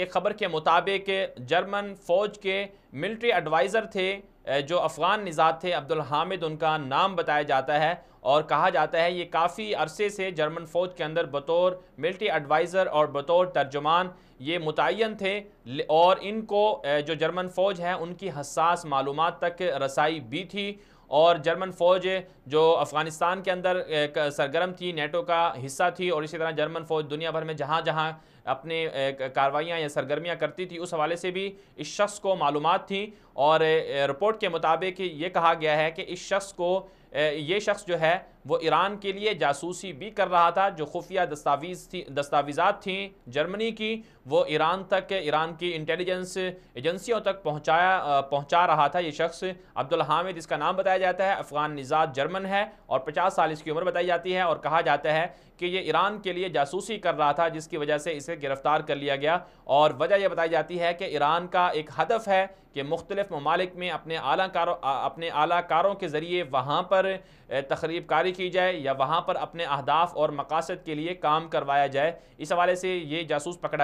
ایک خبر کے مطابق جرمن فوج کے ملٹری ایڈوائزر تھے جو افغان نژاد تھے عبدالحامد ان کا نام بتایا جاتا ہے اور کہا جاتا ہے یہ کافی عرصے سے جرمن فوج کے اندر بطور ملٹری اڈوائزر اور بطور ترجمان یہ متعین تھے اور ان کو جو جرمن فوج ہے ان کی حساس معلومات تک رسائی بھی تھی اور جرمن فوج جو افغانستان کے اندر سرگرم تھی نیٹو کا حصہ تھی اور اسی طرح جرمن فوج دنیا بھر میں جہاں جہاں اپنے کاروائیاں یا سرگرمیاں کرتی تھی اس حوالے سے بھی اس شخص کو معلومات تھیں اور رپورٹ کے مطابق یہ کہا گیا ہے کہ اس شخص کو یہ شخص جو ہے وہ ایران کے لیے جاسوسی بھی کر رہا تھا جو خفیہ دستاویز تھی دستاویزات تھیں جرمنی کی وہ ایران تک ایران کی انٹیلیجنس ایجنسیوں تک پہنچایا پہنچا رہا تھا یہ شخص عبدالحامد اس کا نام بتایا جاتا ہے افغان نژاد جرمن ہے اور پچاس سال اس کی عمر بتائی جاتی ہے اور کہا جاتا ہے کہ یہ ایران کے لیے جاسوسی کر رہا تھا جس کی وجہ سے اسے گرفتار کر لیا گیا اور وجہ یہ بتائی جاتی ہے کہ ایران کا ایک ہدف ہے کہ مختلف ممالک میں اپنے اعلیٰ کاروں اپنے اعلیٰ کاروں کے ذریعے وہاں پر پر تقریب کاری کی جائے یا وہاں پر اپنے اہداف اور مقاصد کے لیے کام کروایا جائے اس حوالے سے یہ جاسوس پکڑا